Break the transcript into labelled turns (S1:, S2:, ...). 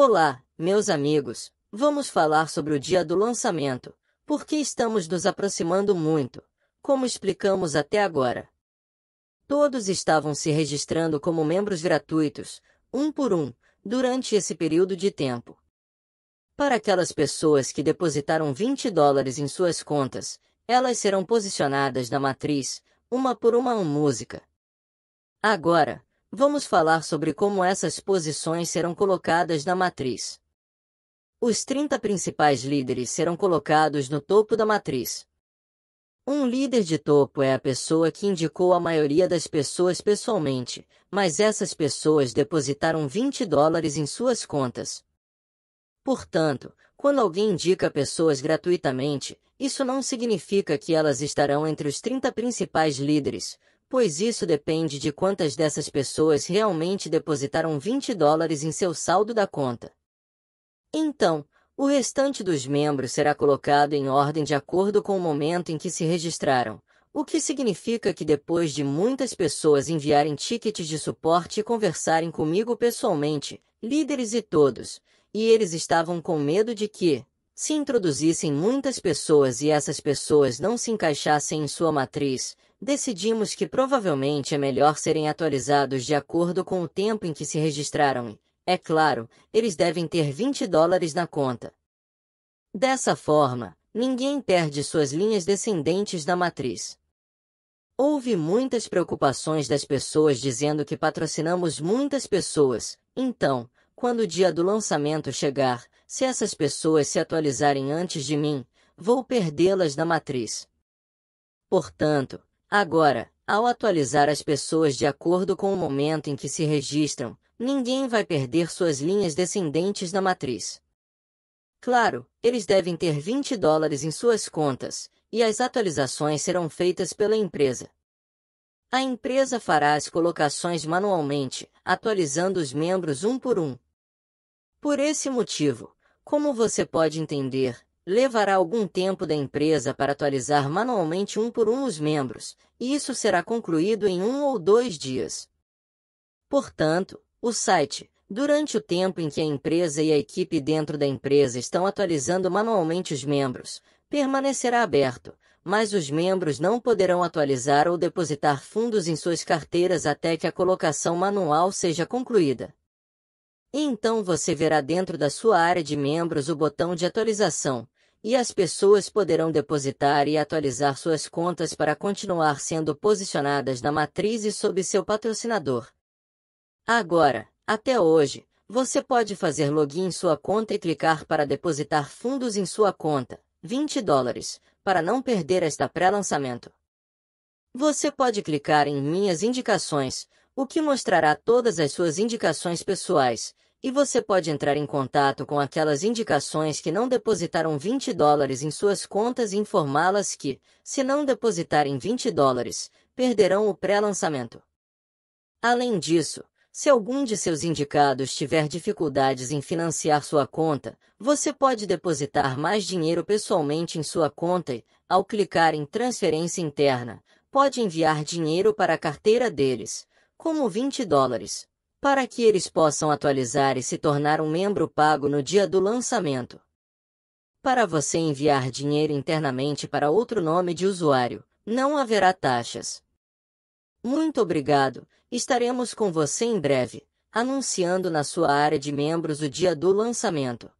S1: Olá, meus amigos. Vamos falar sobre o dia do lançamento, porque estamos nos aproximando muito, como explicamos até agora. Todos estavam se registrando como membros gratuitos, um por um, durante esse período de tempo. Para aquelas pessoas que depositaram 20 dólares em suas contas, elas serão posicionadas na matriz, uma por uma música. Agora, Vamos falar sobre como essas posições serão colocadas na matriz. Os 30 principais líderes serão colocados no topo da matriz. Um líder de topo é a pessoa que indicou a maioria das pessoas pessoalmente, mas essas pessoas depositaram 20 dólares em suas contas. Portanto, quando alguém indica pessoas gratuitamente, isso não significa que elas estarão entre os 30 principais líderes, pois isso depende de quantas dessas pessoas realmente depositaram 20 dólares em seu saldo da conta. Então, o restante dos membros será colocado em ordem de acordo com o momento em que se registraram, o que significa que depois de muitas pessoas enviarem tickets de suporte e conversarem comigo pessoalmente, líderes e todos, e eles estavam com medo de que, se introduzissem muitas pessoas e essas pessoas não se encaixassem em sua matriz, decidimos que provavelmente é melhor serem atualizados de acordo com o tempo em que se registraram e, é claro, eles devem ter 20 dólares na conta. Dessa forma, ninguém perde suas linhas descendentes da matriz. Houve muitas preocupações das pessoas dizendo que patrocinamos muitas pessoas, então, quando o dia do lançamento chegar, se essas pessoas se atualizarem antes de mim, vou perdê-las da matriz. Portanto, agora, ao atualizar as pessoas de acordo com o momento em que se registram, ninguém vai perder suas linhas descendentes da matriz. Claro, eles devem ter 20 dólares em suas contas, e as atualizações serão feitas pela empresa. A empresa fará as colocações manualmente, atualizando os membros um por um. Por esse motivo, como você pode entender, levará algum tempo da empresa para atualizar manualmente um por um os membros, e isso será concluído em um ou dois dias. Portanto, o site, durante o tempo em que a empresa e a equipe dentro da empresa estão atualizando manualmente os membros, permanecerá aberto, mas os membros não poderão atualizar ou depositar fundos em suas carteiras até que a colocação manual seja concluída. E então você verá dentro da sua área de membros o botão de atualização, e as pessoas poderão depositar e atualizar suas contas para continuar sendo posicionadas na matriz e sob seu patrocinador. Agora, até hoje, você pode fazer login em sua conta e clicar para depositar fundos em sua conta, 20 dólares, para não perder esta pré-lançamento. Você pode clicar em Minhas Indicações, o que mostrará todas as suas indicações pessoais, e você pode entrar em contato com aquelas indicações que não depositaram 20 dólares em suas contas e informá-las que, se não depositarem 20 dólares, perderão o pré-lançamento. Além disso, se algum de seus indicados tiver dificuldades em financiar sua conta, você pode depositar mais dinheiro pessoalmente em sua conta e, ao clicar em Transferência Interna, pode enviar dinheiro para a carteira deles, como 20 dólares, para que eles possam atualizar e se tornar um membro pago no dia do lançamento. Para você enviar dinheiro internamente para outro nome de usuário, não haverá taxas. Muito obrigado, estaremos com você em breve, anunciando na sua área de membros o dia do lançamento.